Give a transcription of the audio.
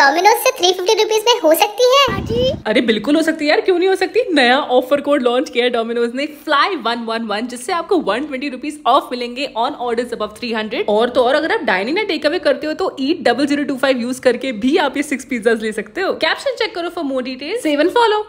Domino's से three fifty rupees में हो सकती है अरे बिल्कुल हो सकती है यार क्यों नहीं हो सकती नया ऑफर कोड लॉन्च किया है डोमिनोज ने फ्लाई वन वन वन जिससे आपको वन ट्वेंटी रुपीज ऑफ मिलेंगे ऑन ऑर्डर अब थ्री हंड्रेड और तो और अगर आप डाइनिंग या टेक अवे करते हो तो eat double zero two five use करके भी आप ये सिक्स पिज्जा ले सकते हो कैप्शन चेक करो for more detail seven follow